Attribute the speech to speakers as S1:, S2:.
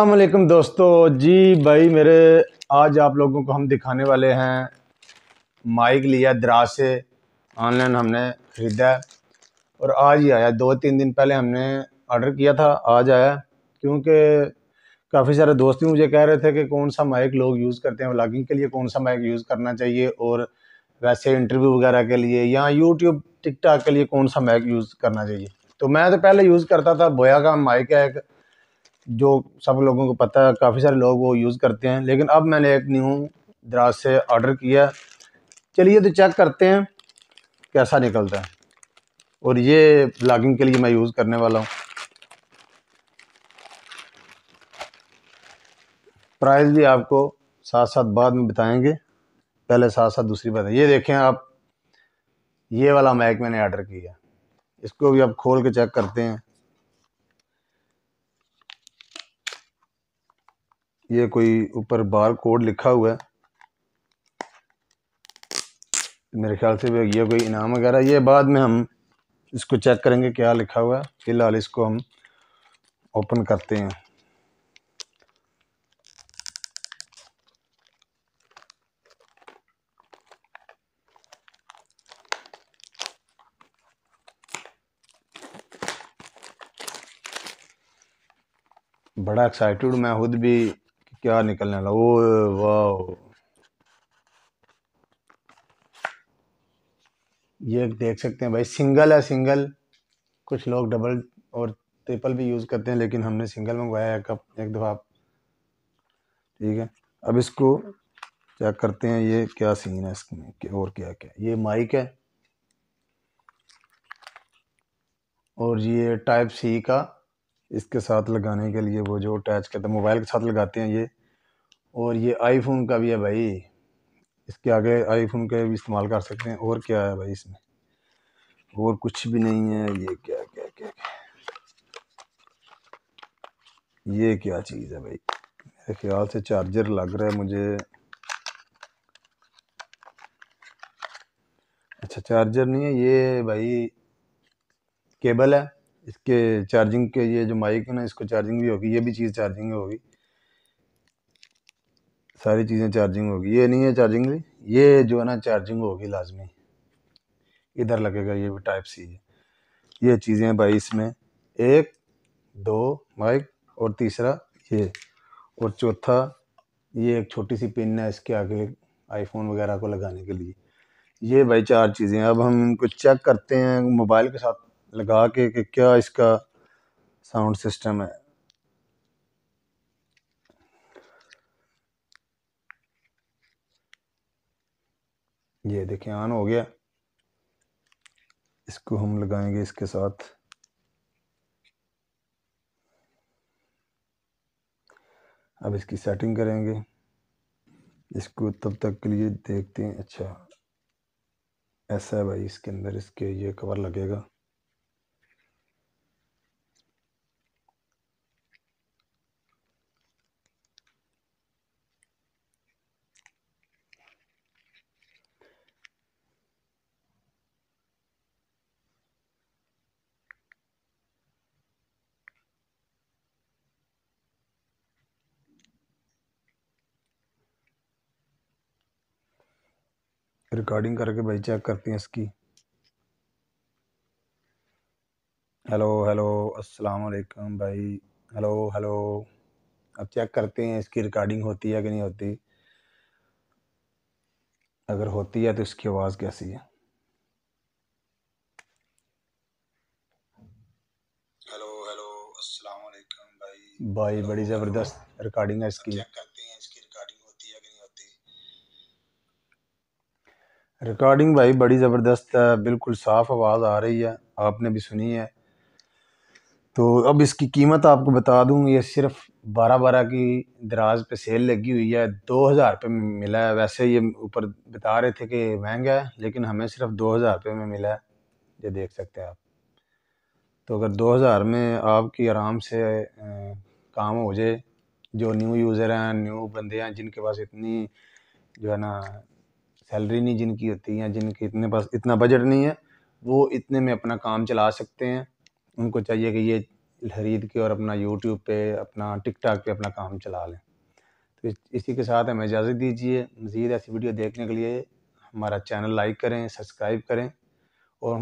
S1: असलकम दोस्तों जी भाई मेरे आज आप लोगों को हम दिखाने वाले हैं माइक लिया दराज से ऑनलाइन हमने ख़रीदा और आज ही आया दो तीन दिन पहले हमने ऑर्डर किया था आज आया क्योंकि काफ़ी सारे दोस्त भी मुझे कह रहे थे कि कौन सा माइक लोग यूज़ करते हैं व्लागिंग के लिए कौन सा माइक यूज़ करना चाहिए और वैसे इंटरव्यू वगैरह के लिए या यूट्यूब टिकट के लिए कौन सा माइक यूज़ करना चाहिए तो मैं तो पहले यूज़ करता था बोया का माइक है एक जो सब लोगों को पता है काफ़ी सारे लोग वो यूज़ करते हैं लेकिन अब मैंने एक न्यू दराज से ऑर्डर किया चलिए तो चेक करते हैं कैसा निकलता है और ये ब्लॉगिंग के लिए मैं यूज़ करने वाला हूँ प्राइस भी आपको साथ साथ बाद में बताएंगे पहले साथ साथ दूसरी बात है ये देखें आप ये वाला मैक मैंने ऑर्डर किया इसको भी आप खोल के चेक करते हैं ये कोई ऊपर बार कोड लिखा हुआ है मेरे ख्याल से भी ये कोई इनाम वगैरह ये बाद में हम इसको चेक करेंगे क्या लिखा हुआ है फ़िलहाल इसको हम ओपन करते हैं बड़ा एक्साइटेड मैं खुद भी क्या निकलने वाला ओ वाह ये देख सकते हैं भाई सिंगल है सिंगल कुछ लोग डबल और ट्रिपल भी यूज़ करते हैं लेकिन हमने सिंगल मंगवाया है कप एक दफ़ा ठीक है अब इसको चेक करते हैं ये क्या सीन है इसमें और क्या क्या ये माइक है और ये टाइप सी का इसके साथ लगाने के लिए वो जो अटैच करते हैं मोबाइल के साथ लगाते हैं ये और ये आईफोन का भी है भाई इसके आगे आईफोन का भी इस्तेमाल कर सकते हैं और क्या है भाई इसमें और कुछ भी नहीं है ये क्या क्या क्या, क्या। ये क्या चीज़ है भाई मेरे ख्याल से चार्जर लग रहा है मुझे अच्छा चार्जर नहीं है ये भाई केबल है इसके चार्जिंग के ये जो माइक है ना इसको चार्जिंग भी होगी ये भी चीज़ चार्जिंग होगी सारी चीज़ें चार्जिंग होगी ये नहीं है चार्जिंग ये जो है ना चार्जिंग होगी लाजमी इधर लगेगा ये भी टाइप सी है ये चीज़ें भाई इसमें एक दो माइक और तीसरा ये और चौथा ये एक छोटी सी पिन है इसके आगे आईफोन वगैरह को लगाने के लिए ये भाई चार चीज़ें अब हम इनको चेक करते हैं मोबाइल के साथ लगा के कि क्या इसका साउंड सिस्टम है ये देखिए ऑन हो गया इसको हम लगाएंगे इसके साथ अब इसकी सेटिंग करेंगे इसको तब तक के लिए देखते हैं अच्छा ऐसा है भाई इसके अंदर इसके ये कवर लगेगा रिकॉर्डिंग करके भाई चेक करते हैं इसकी हेलो हेलो अस्सलाम वालेकुम भाई हेलो हेलो अब चेक करते हैं इसकी रिकॉर्डिंग होती है कि नहीं होती अगर होती है तो इसकी आवाज़ कैसी है हेलो हेलो अस्सलाम वालेकुम भाई भाई बड़ी ज़बरदस्त रिकॉर्डिंग है इसकी चेक करते हैं रिकॉर्डिंग भाई बड़ी ज़बरदस्त है बिल्कुल साफ़ आवाज़ आ रही है आपने भी सुनी है तो अब इसकी कीमत आपको बता दूँ ये सिर्फ बारह बारह की दराज पे सेल लगी हुई है दो हज़ार रुपये में मिला है वैसे ये ऊपर बता रहे थे कि महंगा है लेकिन हमें सिर्फ दो हज़ार रुपये में मिला है ये देख सकते हैं आप तो अगर दो हज़ार में आपकी आराम से काम हो जाए जो न्यू यूज़र हैं न्यू बंदे हैं जिनके पास इतनी जो है ना सैलरी नहीं जिनकी होती या जिनके इतने पास इतना बजट नहीं है वो इतने में अपना काम चला सकते हैं उनको चाहिए कि ये खरीद के और अपना यूट्यूब पे अपना टिकटॉक पे अपना काम चला लें तो इसी के साथ हमें इजाज़त दीजिए मज़ीद ऐसी वीडियो देखने के लिए हमारा चैनल लाइक करें सब्सक्राइब करें और